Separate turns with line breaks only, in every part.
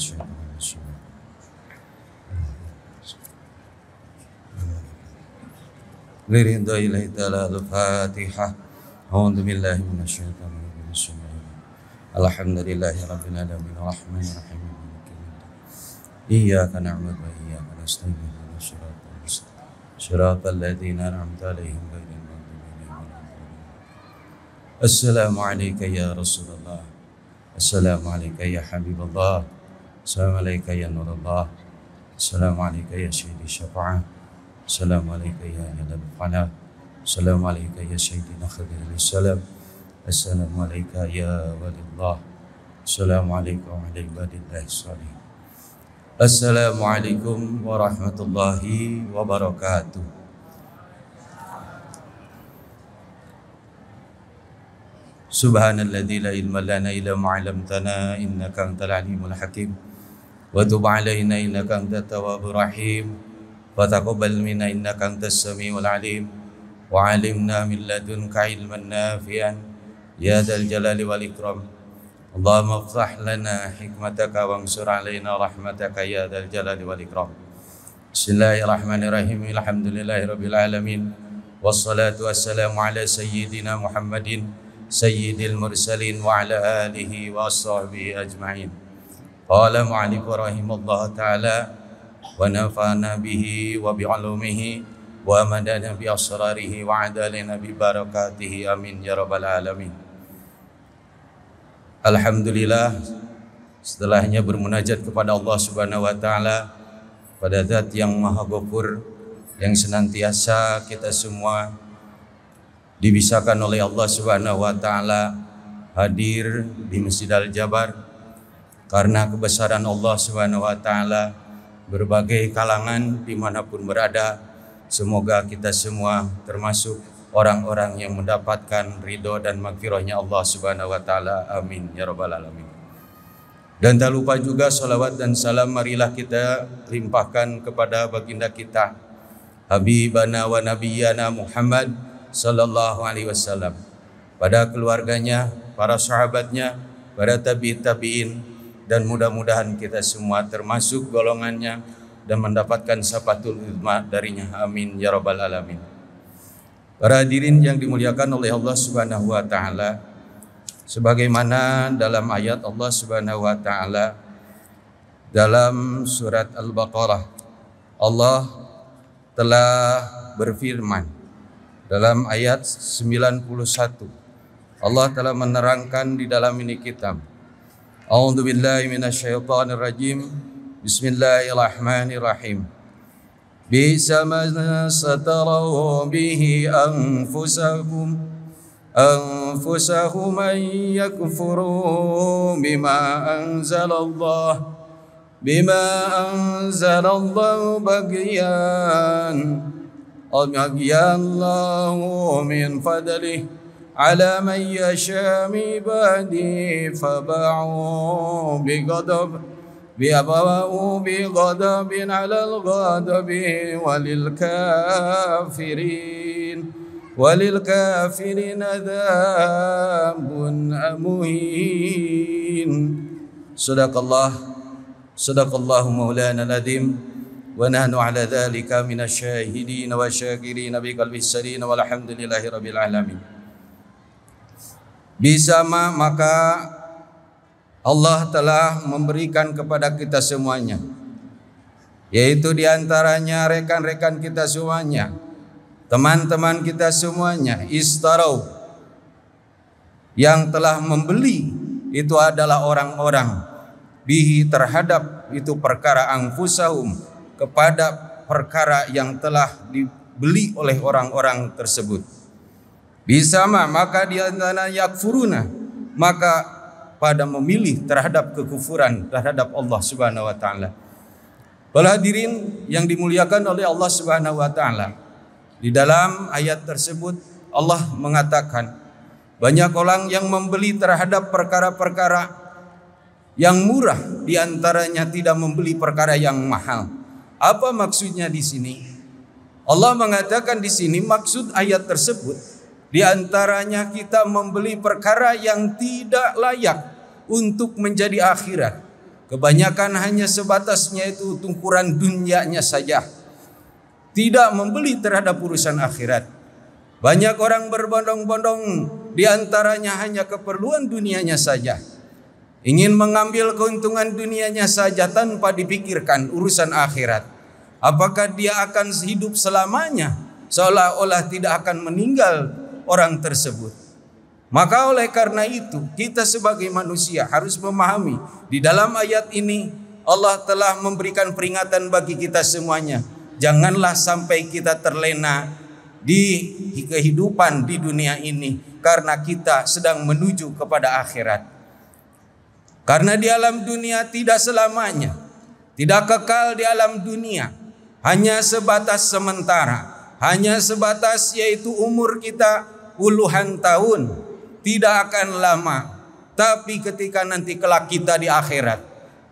去哪里去？لرضا إليه تعالى الفاتحة أعوذ بالله من الشيطان الرجيم الحمد لله رب العالمين الرحمن الرحيم مالك يوم إياك نعبد وإياك نستعين اهدنا الصراط المستقيم صراط الذين أنعمت عليهم غير المغضوب عليهم ولا الضالين السلام عليك يا رسول الله السلام عليك يا حبيب الله السلام عليك يا نور الله السلام عليك يا سيدي الشفاعة السلام عليك يا هلال القناة السلام عليك يا سيدنا خضر السلام السلام عليك يا ولي الله السلام عليكم وعلى عباد الله الصالحين السلام عليكم ورحمة الله وبركاته سبحان الذي لا علم لنا إلا ما علمتنا إنك أنت العليم الحكيم وتب علينا إنك أنت التواب الرحيم وتقبل منا إنك أنت السميع العليم وعلمنا من لدنك علما نافعا يا ذا الجلال والإكرام اللهم افتح لنا حكمتك وانصر علينا رحمتك يا ذا الجلال والإكرام بسم الله الرحمن الرحيم الحمد لله رب العالمين والصلاة والسلام على سيدنا محمد سيد المرسلين وعلى آله وصحبه أجمعين قال معلف رحمه الله تعالى ونفعنا به وبعلومه ومدنا بأسراره وعدلنا ببركاته Amin. يا رب العالمين Alhamdulillah setelahnya bermunajat kepada Allah Subhanahu wa taala pada zat yang maha gofur yang senantiasa kita semua dibisakan oleh Allah Subhanahu wa taala hadir di Masjid Al Jabar karena kebesaran Allah Subhanahu wa taala berbagai kalangan dimanapun berada, semoga kita semua termasuk orang-orang yang mendapatkan ridho dan makfirahnya Allah Subhanahu wa taala. Amin ya rabbal alamin. Dan tak lupa juga salawat dan salam marilah kita limpahkan kepada baginda kita Habibana wa Nabiyana Muhammad Sallallahu Alaihi Wasallam Pada keluarganya, para sahabatnya, para tabi tabiin, dan mudah-mudahan kita semua termasuk golongannya dan mendapatkan sapatul hikmah darinya. Amin ya rabbal alamin. Para hadirin yang dimuliakan oleh Allah Subhanahu wa taala, sebagaimana dalam ayat Allah Subhanahu wa taala dalam surat Al-Baqarah Allah telah berfirman dalam ayat 91 Allah telah menerangkan di dalam ini kitab أعوذ بالله من الشيطان الرجيم بسم الله الرحمن الرحيم بئس ما ستروا به أنفسهم أنفسهم أن يكفروا بما أنزل الله بما أنزل الله بغيان أن الله من فضله على من يشاء من عباده فباعوا بغضب بأبواه بغضب على الغضب وللكافرين وللكافرين ذاب مهين صدق الله صدق الله مولانا العظيم ونحن على ذلك من الشاهدين والشاكرين بقلب السليم والحمد لله رب العالمين Bisa ma maka Allah telah memberikan kepada kita semuanya yaitu diantaranya rekan-rekan kita semuanya teman-teman kita semuanya istarau yang telah membeli itu adalah orang-orang bihi terhadap itu perkara angfusahum kepada perkara yang telah dibeli oleh orang-orang tersebut. Bisa mah maka antara yakfuruna maka pada memilih terhadap kekufuran terhadap Allah Subhanahu wa taala. Para hadirin yang dimuliakan oleh Allah Subhanahu wa taala. Di dalam ayat tersebut Allah mengatakan banyak orang yang membeli terhadap perkara-perkara yang murah di antaranya tidak membeli perkara yang mahal. Apa maksudnya di sini? Allah mengatakan di sini maksud ayat tersebut di antaranya kita membeli perkara yang tidak layak untuk menjadi akhirat. Kebanyakan hanya sebatasnya itu tungkuran dunianya saja. Tidak membeli terhadap urusan akhirat. Banyak orang berbondong-bondong di antaranya hanya keperluan dunianya saja. Ingin mengambil keuntungan dunianya saja tanpa dipikirkan urusan akhirat. Apakah dia akan hidup selamanya seolah-olah tidak akan meninggal orang tersebut. Maka oleh karena itu kita sebagai manusia harus memahami di dalam ayat ini Allah telah memberikan peringatan bagi kita semuanya. Janganlah sampai kita terlena di kehidupan di dunia ini karena kita sedang menuju kepada akhirat. Karena di alam dunia tidak selamanya, tidak kekal di alam dunia, hanya sebatas sementara, hanya sebatas yaitu umur kita puluhan tahun, tidak akan lama. Tapi ketika nanti kelak kita di akhirat,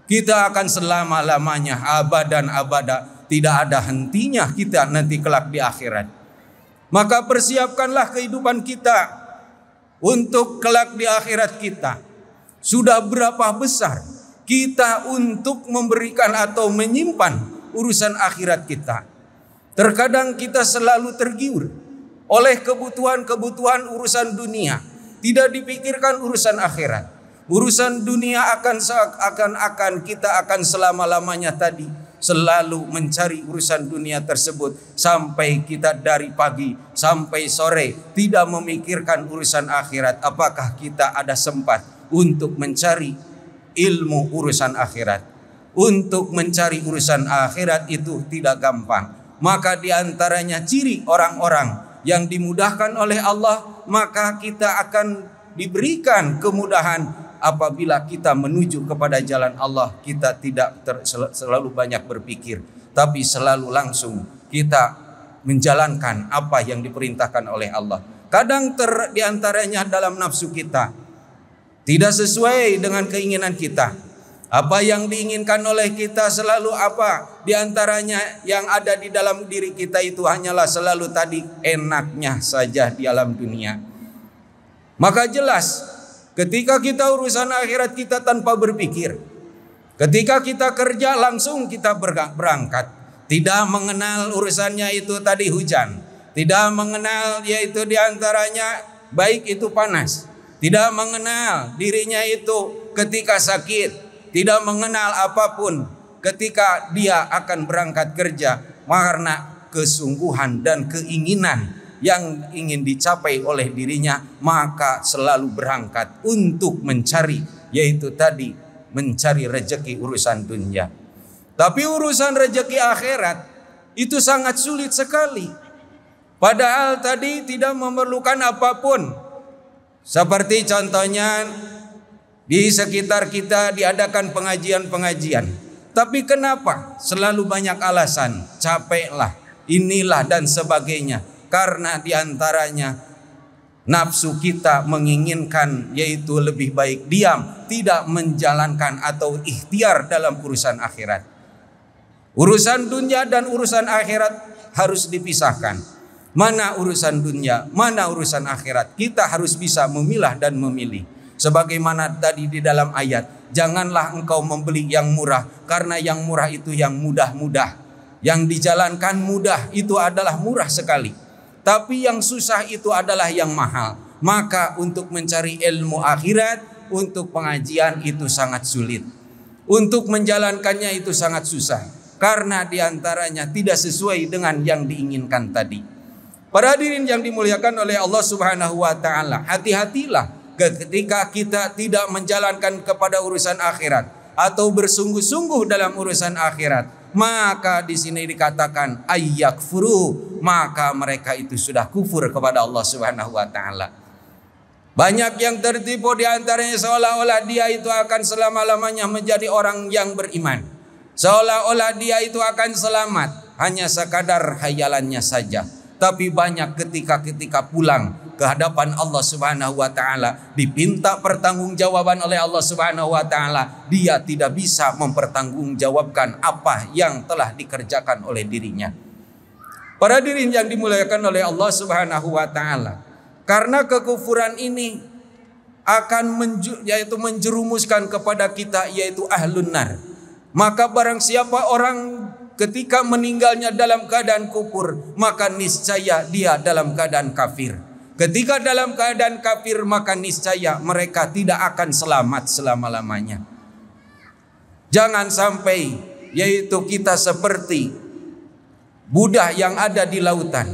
kita akan selama-lamanya abad dan abada, tidak ada hentinya kita nanti kelak di akhirat. Maka persiapkanlah kehidupan kita untuk kelak di akhirat kita. Sudah berapa besar kita untuk memberikan atau menyimpan urusan akhirat kita. Terkadang kita selalu tergiur oleh kebutuhan-kebutuhan urusan dunia, tidak dipikirkan urusan akhirat. Urusan dunia akan akan akan kita akan selama-lamanya tadi selalu mencari urusan dunia tersebut sampai kita dari pagi sampai sore tidak memikirkan urusan akhirat. Apakah kita ada sempat untuk mencari ilmu urusan akhirat? Untuk mencari urusan akhirat itu tidak gampang. Maka diantaranya ciri orang-orang yang dimudahkan oleh Allah, maka kita akan diberikan kemudahan apabila kita menuju kepada jalan Allah kita tidak ter, selalu banyak berpikir tapi selalu langsung kita menjalankan apa yang diperintahkan oleh Allah kadang ter diantaranya dalam nafsu kita tidak sesuai dengan keinginan kita apa yang diinginkan oleh kita selalu apa? Di antaranya yang ada di dalam diri kita itu hanyalah selalu tadi enaknya saja di alam dunia. Maka jelas ketika kita urusan akhirat kita tanpa berpikir. Ketika kita kerja langsung kita berangkat. Tidak mengenal urusannya itu tadi hujan. Tidak mengenal yaitu diantaranya baik itu panas. Tidak mengenal dirinya itu ketika sakit tidak mengenal apapun ketika dia akan berangkat kerja karena kesungguhan dan keinginan yang ingin dicapai oleh dirinya maka selalu berangkat untuk mencari yaitu tadi mencari rejeki urusan dunia tapi urusan rejeki akhirat itu sangat sulit sekali padahal tadi tidak memerlukan apapun seperti contohnya di sekitar kita diadakan pengajian-pengajian. Tapi kenapa selalu banyak alasan? Capeklah, inilah dan sebagainya. Karena diantaranya nafsu kita menginginkan yaitu lebih baik diam, tidak menjalankan atau ikhtiar dalam urusan akhirat. Urusan dunia dan urusan akhirat harus dipisahkan. Mana urusan dunia, mana urusan akhirat. Kita harus bisa memilah dan memilih. Sebagaimana tadi di dalam ayat, janganlah engkau membeli yang murah karena yang murah itu yang mudah-mudah. Yang dijalankan mudah itu adalah murah sekali. Tapi yang susah itu adalah yang mahal. Maka untuk mencari ilmu akhirat, untuk pengajian itu sangat sulit. Untuk menjalankannya itu sangat susah. Karena diantaranya tidak sesuai dengan yang diinginkan tadi. Para hadirin yang dimuliakan oleh Allah Subhanahu wa taala, hati-hatilah ketika kita tidak menjalankan kepada urusan akhirat atau bersungguh-sungguh dalam urusan akhirat maka di sini dikatakan ayak furu maka mereka itu sudah kufur kepada Allah Subhanahu wa taala banyak yang tertipu di antaranya seolah-olah dia itu akan selama-lamanya menjadi orang yang beriman seolah-olah dia itu akan selamat hanya sekadar hayalannya saja tapi banyak ketika-ketika pulang Kehadapan Allah Subhanahu wa taala, dipinta pertanggungjawaban oleh Allah Subhanahu wa taala, dia tidak bisa mempertanggungjawabkan apa yang telah dikerjakan oleh dirinya. Para diri yang dimuliakan oleh Allah Subhanahu wa taala. Karena kekufuran ini akan menju, yaitu menjerumuskan kepada kita yaitu ahlun nar. Maka barang siapa orang ketika meninggalnya dalam keadaan kufur, maka niscaya dia dalam keadaan kafir. Ketika dalam keadaan kafir maka niscaya mereka tidak akan selamat selama-lamanya. Jangan sampai yaitu kita seperti budak yang ada di lautan.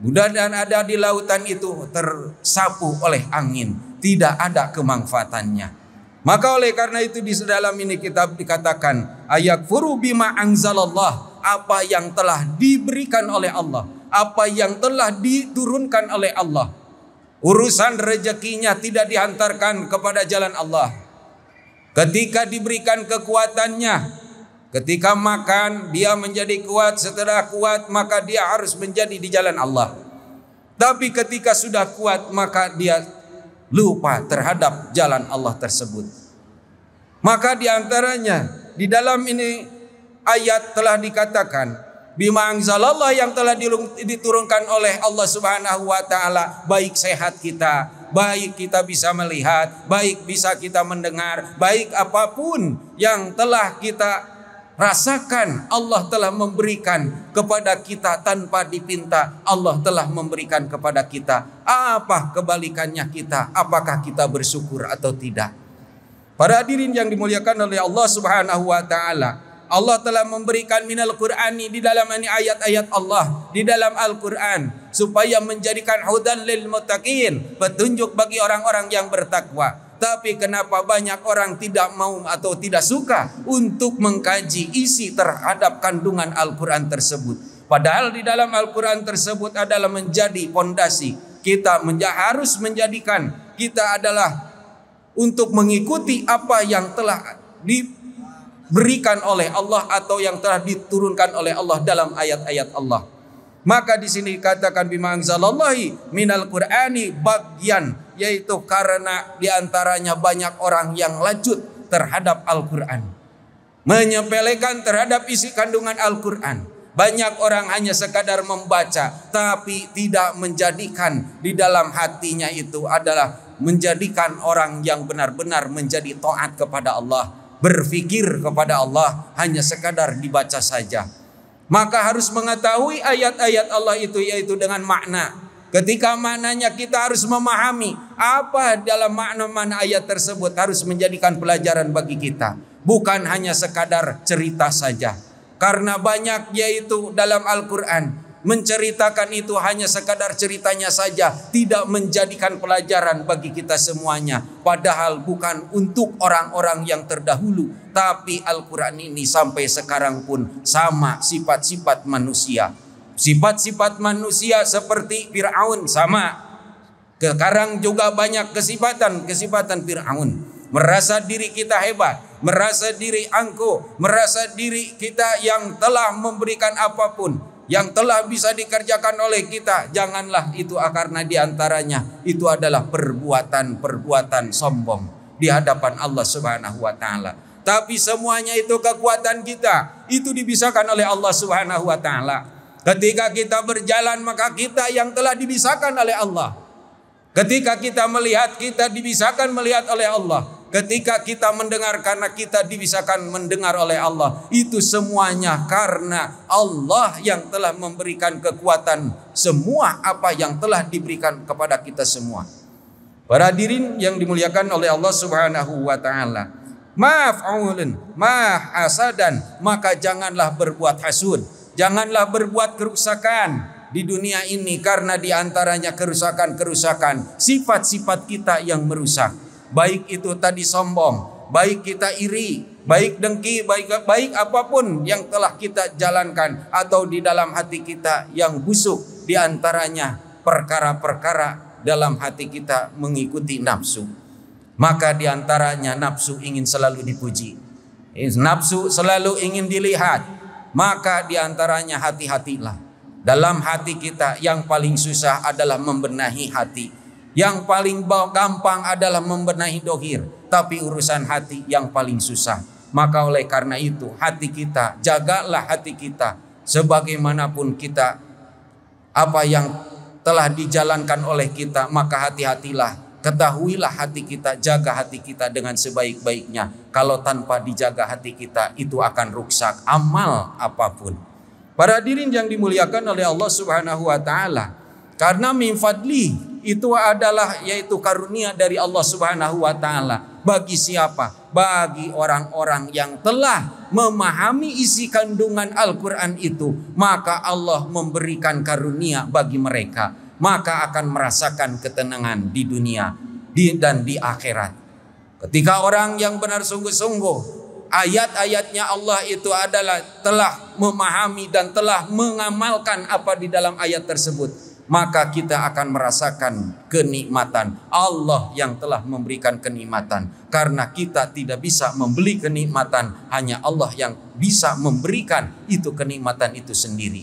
Budak yang ada di lautan itu tersapu oleh angin, tidak ada kemanfaatannya. Maka oleh karena itu di sedalam ini kita dikatakan ayat furu bima angzalallah apa yang telah diberikan oleh Allah, apa yang telah diturunkan oleh Allah. Urusan rezekinya tidak dihantarkan kepada jalan Allah. Ketika diberikan kekuatannya, ketika makan dia menjadi kuat, setelah kuat maka dia harus menjadi di jalan Allah. Tapi ketika sudah kuat maka dia lupa terhadap jalan Allah tersebut. Maka diantaranya di dalam ini ayat telah dikatakan bima anzalallah yang telah diturunkan oleh Allah Subhanahu wa taala baik sehat kita baik kita bisa melihat baik bisa kita mendengar baik apapun yang telah kita rasakan Allah telah memberikan kepada kita tanpa dipinta Allah telah memberikan kepada kita apa kebalikannya kita apakah kita bersyukur atau tidak para hadirin yang dimuliakan oleh Allah Subhanahu wa taala Allah telah memberikan minal Qur'ani di dalam ini ayat-ayat Allah di dalam Al-Qur'an supaya menjadikan hudan lil mutaqin, petunjuk bagi orang-orang yang bertakwa. Tapi kenapa banyak orang tidak mau atau tidak suka untuk mengkaji isi terhadap kandungan Al-Qur'an tersebut? Padahal di dalam Al-Qur'an tersebut adalah menjadi pondasi kita menja harus menjadikan kita adalah untuk mengikuti apa yang telah di diberikan oleh Allah atau yang telah diturunkan oleh Allah dalam ayat-ayat Allah. Maka di sini dikatakan bima anzalallahi minal qur'ani bagian yaitu karena diantaranya banyak orang yang lanjut terhadap Al-Qur'an. Menyepelekan terhadap isi kandungan Al-Qur'an. Banyak orang hanya sekadar membaca tapi tidak menjadikan di dalam hatinya itu adalah menjadikan orang yang benar-benar menjadi taat kepada Allah berfikir kepada Allah hanya sekadar dibaca saja. Maka harus mengetahui ayat-ayat Allah itu yaitu dengan makna. Ketika maknanya kita harus memahami apa dalam makna mana ayat tersebut harus menjadikan pelajaran bagi kita. Bukan hanya sekadar cerita saja. Karena banyak yaitu dalam Al-Quran Menceritakan itu hanya sekadar ceritanya saja, tidak menjadikan pelajaran bagi kita semuanya. Padahal bukan untuk orang-orang yang terdahulu, tapi Al-Quran ini sampai sekarang pun sama sifat-sifat manusia. Sifat-sifat manusia seperti Fir'aun sama. Sekarang juga banyak kesifatan-kesifatan Fir'aun merasa diri kita hebat, merasa diri angkuh, merasa diri kita yang telah memberikan apapun yang telah bisa dikerjakan oleh kita, janganlah itu karena diantaranya itu adalah perbuatan-perbuatan sombong di hadapan Allah Subhanahu wa taala. Tapi semuanya itu kekuatan kita, itu dibisakan oleh Allah Subhanahu wa taala. Ketika kita berjalan maka kita yang telah dibisakan oleh Allah. Ketika kita melihat kita dibisakan melihat oleh Allah. Ketika kita mendengar karena kita dibisakan mendengar oleh Allah, itu semuanya karena Allah yang telah memberikan kekuatan semua apa yang telah diberikan kepada kita semua. Para hadirin yang dimuliakan oleh Allah Subhanahu wa taala. Ma'af'ulun, dan maka janganlah berbuat hasud, janganlah berbuat kerusakan, di dunia ini karena diantaranya kerusakan-kerusakan, sifat-sifat kita yang merusak baik itu tadi sombong, baik kita iri, baik dengki, baik baik apapun yang telah kita jalankan atau di dalam hati kita yang busuk di antaranya perkara-perkara dalam hati kita mengikuti nafsu. Maka di antaranya nafsu ingin selalu dipuji. Nafsu selalu ingin dilihat. Maka di antaranya hati-hatilah. Dalam hati kita yang paling susah adalah membenahi hati yang paling gampang adalah membenahi dohir, tapi urusan hati yang paling susah. Maka oleh karena itu hati kita, jagalah hati kita. Sebagaimanapun kita, apa yang telah dijalankan oleh kita, maka hati-hatilah. Ketahuilah hati kita, jaga hati kita dengan sebaik-baiknya. Kalau tanpa dijaga hati kita, itu akan rusak. amal apapun. Para hadirin yang dimuliakan oleh Allah Subhanahu wa taala, karena min itu adalah yaitu karunia dari Allah Subhanahu wa taala. Bagi siapa? Bagi orang-orang yang telah memahami isi kandungan Al-Qur'an itu, maka Allah memberikan karunia bagi mereka, maka akan merasakan ketenangan di dunia di, dan di akhirat. Ketika orang yang benar sungguh-sungguh ayat-ayatnya Allah itu adalah telah memahami dan telah mengamalkan apa di dalam ayat tersebut maka kita akan merasakan kenikmatan Allah yang telah memberikan kenikmatan karena kita tidak bisa membeli kenikmatan hanya Allah yang bisa memberikan itu kenikmatan itu sendiri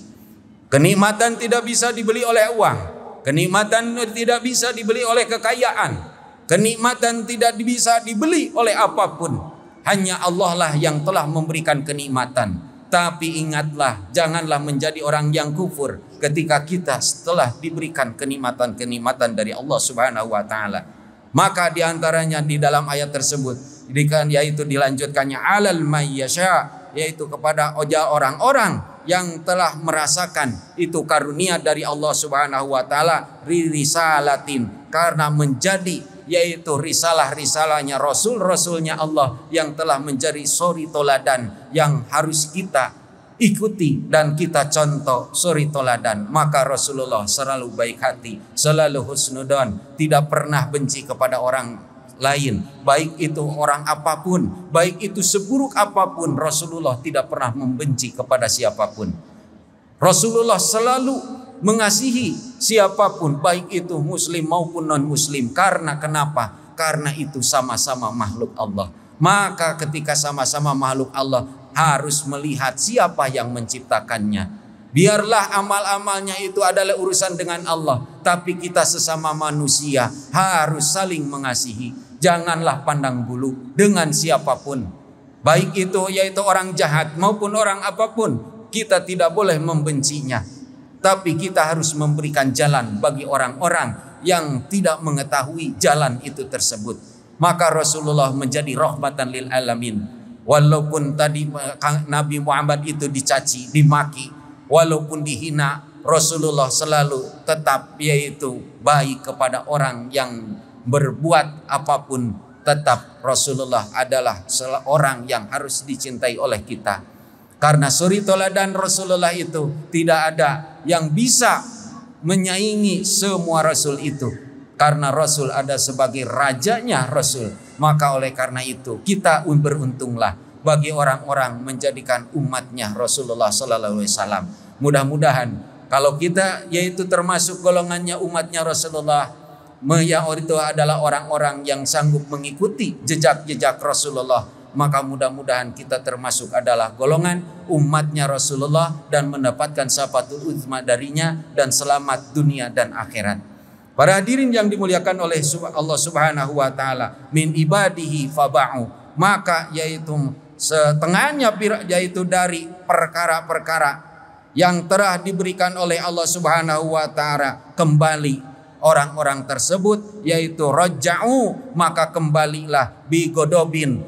kenikmatan tidak bisa dibeli oleh uang kenikmatan tidak bisa dibeli oleh kekayaan kenikmatan tidak bisa dibeli oleh apapun hanya Allah lah yang telah memberikan kenikmatan tapi ingatlah janganlah menjadi orang yang kufur ketika kita setelah diberikan kenikmatan-kenikmatan dari Allah Subhanahu wa taala. Maka diantaranya di dalam ayat tersebut yaitu dilanjutkannya alal mayyasha yaitu kepada oja orang-orang yang telah merasakan itu karunia dari Allah Subhanahu wa taala ririsalatin karena menjadi yaitu risalah-risalahnya rasul-rasulnya Allah yang telah menjadi suri toladan yang harus kita ikuti dan kita contoh suri toladan maka Rasulullah selalu baik hati selalu husnudon tidak pernah benci kepada orang lain baik itu orang apapun baik itu seburuk apapun Rasulullah tidak pernah membenci kepada siapapun Rasulullah selalu mengasihi siapapun baik itu muslim maupun non muslim karena kenapa karena itu sama-sama makhluk Allah maka ketika sama-sama makhluk Allah harus melihat siapa yang menciptakannya. Biarlah amal-amalnya itu adalah urusan dengan Allah, tapi kita sesama manusia harus saling mengasihi. Janganlah pandang bulu dengan siapapun. Baik itu yaitu orang jahat maupun orang apapun, kita tidak boleh membencinya. Tapi kita harus memberikan jalan bagi orang-orang yang tidak mengetahui jalan itu tersebut. Maka Rasulullah menjadi rahmatan lil alamin Walaupun tadi Nabi Muhammad itu dicaci, dimaki, walaupun dihina, Rasulullah selalu tetap yaitu baik kepada orang yang berbuat apapun tetap Rasulullah adalah seorang yang harus dicintai oleh kita. Karena suri teladan Rasulullah itu tidak ada yang bisa menyaingi semua Rasul itu. Karena Rasul ada sebagai rajanya Rasul maka oleh karena itu kita beruntunglah bagi orang-orang menjadikan umatnya Rasulullah Sallallahu Alaihi Wasallam. Mudah-mudahan kalau kita yaitu termasuk golongannya umatnya Rasulullah yang itu adalah orang-orang yang sanggup mengikuti jejak-jejak Rasulullah maka mudah-mudahan kita termasuk adalah golongan umatnya Rasulullah dan mendapatkan syafatul uzma darinya dan selamat dunia dan akhirat. Para hadirin yang dimuliakan oleh Allah Subhanahu wa taala, min ibadihi faba'u. Maka yaitu setengahnya yaitu dari perkara-perkara yang telah diberikan oleh Allah Subhanahu wa taala kembali orang-orang tersebut yaitu roja'u maka kembalilah bigodobin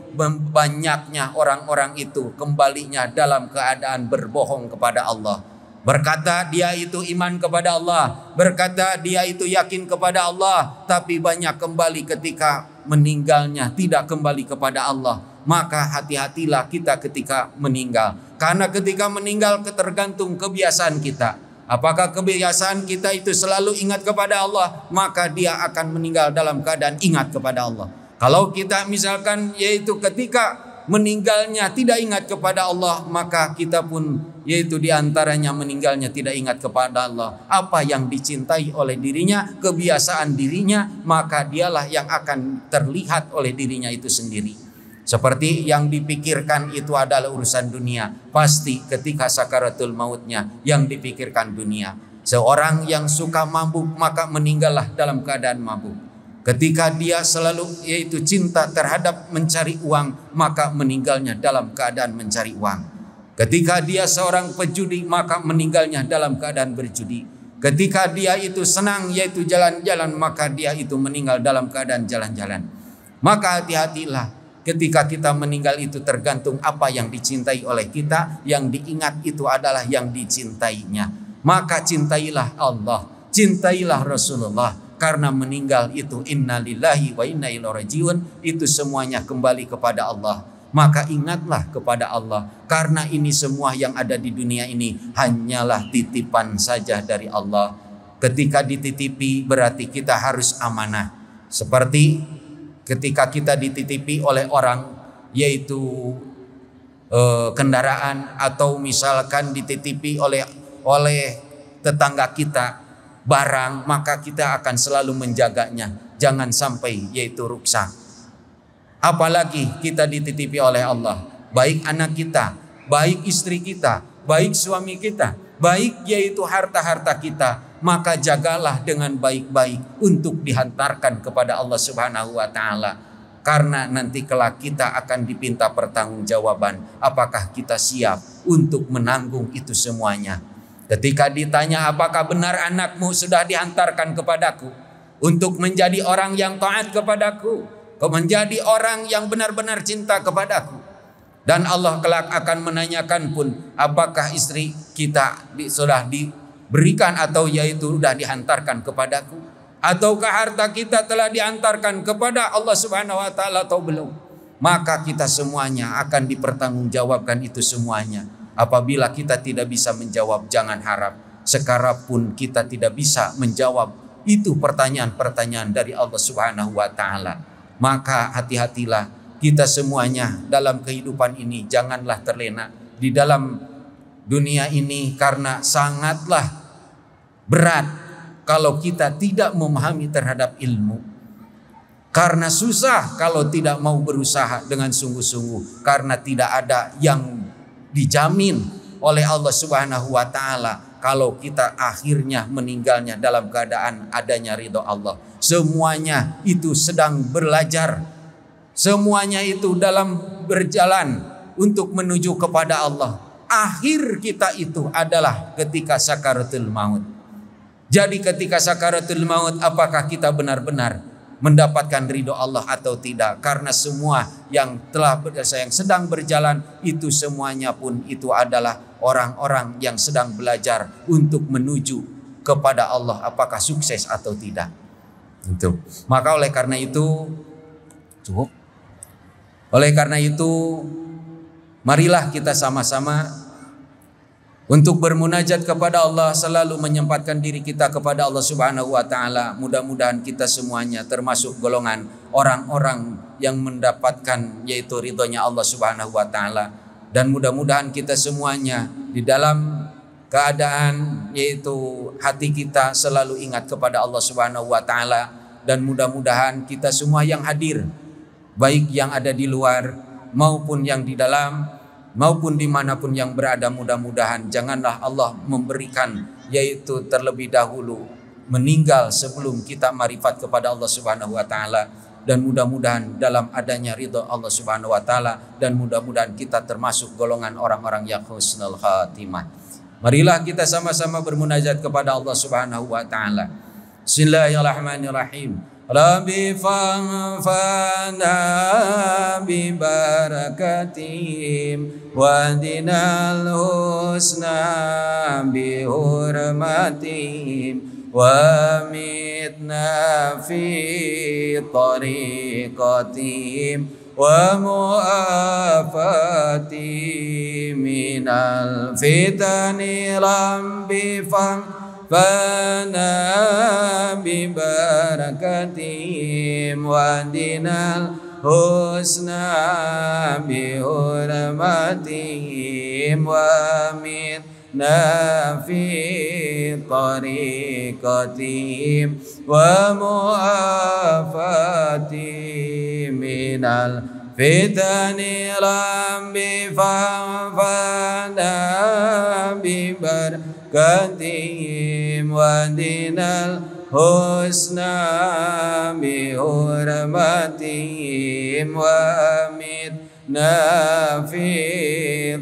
banyaknya orang-orang itu kembalinya dalam keadaan berbohong kepada Allah Berkata dia itu iman kepada Allah, berkata dia itu yakin kepada Allah, tapi banyak kembali ketika meninggalnya tidak kembali kepada Allah. Maka hati-hatilah kita ketika meninggal. Karena ketika meninggal ketergantung kebiasaan kita. Apakah kebiasaan kita itu selalu ingat kepada Allah, maka dia akan meninggal dalam keadaan ingat kepada Allah. Kalau kita misalkan yaitu ketika meninggalnya tidak ingat kepada Allah, maka kita pun yaitu diantaranya meninggalnya tidak ingat kepada Allah. Apa yang dicintai oleh dirinya, kebiasaan dirinya, maka dialah yang akan terlihat oleh dirinya itu sendiri. Seperti yang dipikirkan itu adalah urusan dunia. Pasti ketika sakaratul mautnya yang dipikirkan dunia. Seorang yang suka mabuk maka meninggallah dalam keadaan mabuk. Ketika dia selalu yaitu cinta terhadap mencari uang maka meninggalnya dalam keadaan mencari uang. Ketika dia seorang pejudi maka meninggalnya dalam keadaan berjudi. Ketika dia itu senang yaitu jalan-jalan maka dia itu meninggal dalam keadaan jalan-jalan. Maka hati-hatilah ketika kita meninggal itu tergantung apa yang dicintai oleh kita, yang diingat itu adalah yang dicintainya. Maka cintailah Allah, cintailah Rasulullah karena meninggal itu innalillahi wa inna ilaihi rajiun itu semuanya kembali kepada Allah maka ingatlah kepada Allah karena ini semua yang ada di dunia ini hanyalah titipan saja dari Allah ketika dititipi berarti kita harus amanah seperti ketika kita dititipi oleh orang yaitu e, kendaraan atau misalkan dititipi oleh oleh tetangga kita barang maka kita akan selalu menjaganya jangan sampai yaitu rusak Apalagi kita dititipi oleh Allah, baik anak kita, baik istri kita, baik suami kita, baik yaitu harta-harta kita, maka jagalah dengan baik-baik untuk dihantarkan kepada Allah Subhanahu wa taala karena nanti kelak kita akan dipinta pertanggungjawaban apakah kita siap untuk menanggung itu semuanya. Ketika ditanya apakah benar anakmu sudah dihantarkan kepadaku untuk menjadi orang yang taat kepadaku, Kau menjadi orang yang benar-benar cinta kepadaku. Dan Allah kelak akan menanyakan pun apakah istri kita sudah diberikan atau yaitu sudah dihantarkan kepadaku. Ataukah harta kita telah diantarkan kepada Allah subhanahu wa ta'ala atau belum. Maka kita semuanya akan dipertanggungjawabkan itu semuanya. Apabila kita tidak bisa menjawab jangan harap. Sekarang pun kita tidak bisa menjawab itu pertanyaan-pertanyaan dari Allah Subhanahu wa taala. Maka hati-hatilah kita semuanya dalam kehidupan ini janganlah terlena di dalam dunia ini karena sangatlah berat kalau kita tidak memahami terhadap ilmu. Karena susah kalau tidak mau berusaha dengan sungguh-sungguh karena tidak ada yang dijamin oleh Allah Subhanahu wa taala kalau kita akhirnya meninggalnya dalam keadaan adanya ridho Allah. Semuanya itu sedang belajar. Semuanya itu dalam berjalan untuk menuju kepada Allah. Akhir kita itu adalah ketika sakaratul maut. Jadi ketika sakaratul maut apakah kita benar-benar mendapatkan ridho Allah atau tidak karena semua yang telah eh, yang sedang berjalan itu semuanya pun itu adalah orang-orang yang sedang belajar untuk menuju kepada Allah apakah sukses atau tidak itu maka oleh karena itu cukup oleh karena itu marilah kita sama-sama untuk bermunajat kepada Allah selalu menyempatkan diri kita kepada Allah Subhanahu wa taala. Mudah-mudahan kita semuanya termasuk golongan orang-orang yang mendapatkan yaitu ridhonya Allah Subhanahu wa taala dan mudah-mudahan kita semuanya di dalam keadaan yaitu hati kita selalu ingat kepada Allah Subhanahu wa taala dan mudah-mudahan kita semua yang hadir baik yang ada di luar maupun yang di dalam maupun dimanapun yang berada mudah-mudahan janganlah Allah memberikan yaitu terlebih dahulu meninggal sebelum kita marifat kepada Allah Subhanahu wa taala dan mudah-mudahan dalam adanya ridho Allah Subhanahu wa taala dan mudah-mudahan kita termasuk golongan orang-orang yang husnul khatimah. Marilah kita sama-sama bermunajat kepada Allah Subhanahu wa taala. Bismillahirrahmanirrahim. Rabbi fa'fana bi barakatim wa dinal husna bi hurmatim wa mitna fi tariqatim wa mu'afati minal fitani rabbi fa'fana فانا ببركتهم واهدنا الحسنى بحرمتهم وامنا في طريقتهم ومؤافتهم من الفتن رب فانفعنا ببركتهم قديم ودين الحسنى بحرمتهم وامتنا في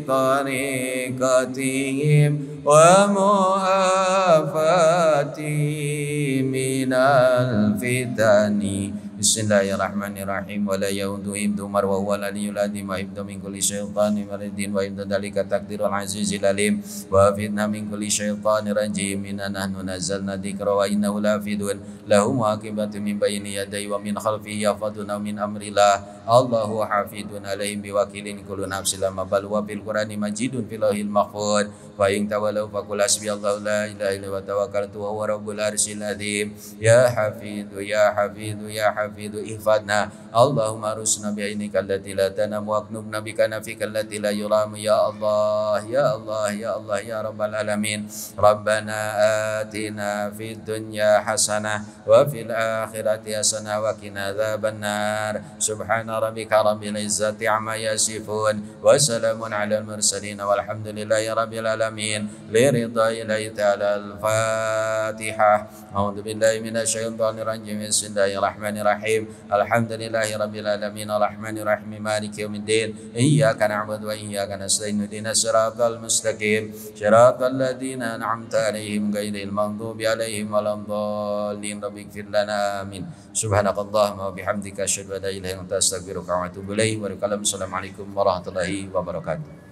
طريقتهم ومؤافاتهم من الفتن بسم الله الرحمن الرحيم ولا يعود إبد عمر وهو الذي يلازم إبد من كل شيطان مريض وإبد ذلك تقدير العزيز العليم وأفدنا من كل شيطان رجيم إنا نحن نزلنا الذكر وإنه لافدون له عاقبة من بين يديه ومن خلفه يحفظنا من أمر الله الله حافظ عليهم بوكيل كل نفس لما بل وفي القرآن مجيد في الله المحفوظ wa in tawallaw faqul hasbiyallahu la ilaha illa huwa tawakkaltu wa huwa rabbul arsyil azim ya hafidhu ya hafidhu ya hafidhu ihfadna allahumma rusna bi ainika allati la tanamu wa aknub nabika nafika allati la yulamu ya allah ya allah ya allah ya rabbal alamin rabbana atina fid dunya hasanah wa fil akhirati hasanah wa qina adzaban nar subhana rabbika rabbil izzati amma yasifun wa salamun ala al mursalin walhamdulillahi rabbil alamin العالمين لرضا إليه تعالى الفاتحة أعوذ بالله من الشيطان الرجيم بسم الله الرحمن الرحيم الحمد لله رب العالمين الرحمن الرحيم مالك يوم الدين إياك نعبد وإياك نستعين اهدنا الصراط المستقيم صراط الذين أنعمت عليهم غير المغضوب عليهم ولا الضالين رب اغفر لنا آمين سبحانك اللهم وبحمدك أشهد أن لا إله إلا أنت أستغفرك وأتوب إليك وبارك السلام عليكم ورحمة الله وبركاته